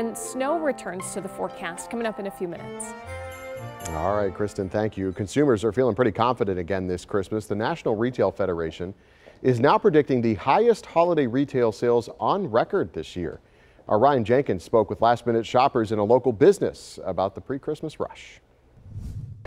And snow returns to the forecast coming up in a few minutes. All right, Kristen, thank you. Consumers are feeling pretty confident again this Christmas. The National Retail Federation is now predicting the highest holiday retail sales on record this year. Our uh, Ryan Jenkins spoke with last minute shoppers in a local business about the pre Christmas rush.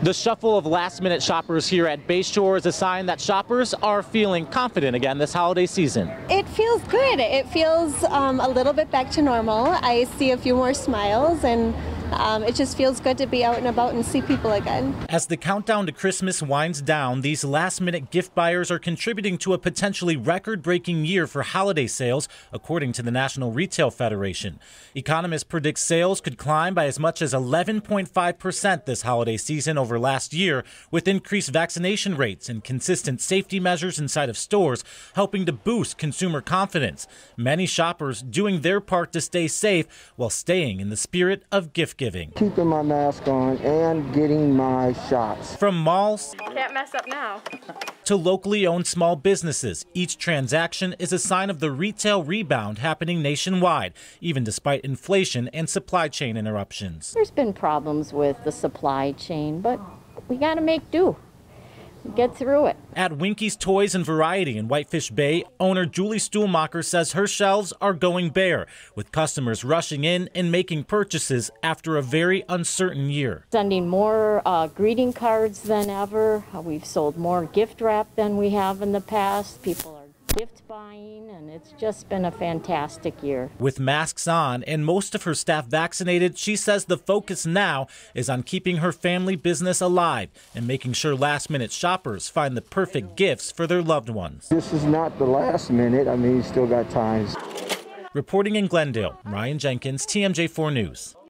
The shuffle of last-minute shoppers here at Bayshore is a sign that shoppers are feeling confident again this holiday season. It feels good. It feels um, a little bit back to normal. I see a few more smiles and um, it just feels good to be out and about and see people again. As the countdown to Christmas winds down, these last minute gift buyers are contributing to a potentially record breaking year for holiday sales, according to the National Retail Federation. Economists predict sales could climb by as much as 11.5% this holiday season over last year, with increased vaccination rates and consistent safety measures inside of stores helping to boost consumer confidence. Many shoppers doing their part to stay safe while staying in the spirit of gift giving. Thanksgiving. Keeping my mask on and getting my shots. From malls. Can't mess up now. To locally owned small businesses, each transaction is a sign of the retail rebound happening nationwide, even despite inflation and supply chain interruptions. There's been problems with the supply chain, but we got to make do get through it. At Winky's Toys and Variety in Whitefish Bay, owner Julie Stuhlmacher says her shelves are going bare, with customers rushing in and making purchases after a very uncertain year. Sending more uh, greeting cards than ever. We've sold more gift wrap than we have in the past. People are gift buying, and it's just been a fantastic year. With masks on and most of her staff vaccinated, she says the focus now is on keeping her family business alive and making sure last minute shoppers find the perfect gifts for their loved ones. This is not the last minute. I mean, still got times. Reporting in Glendale, Ryan Jenkins, TMJ4 News.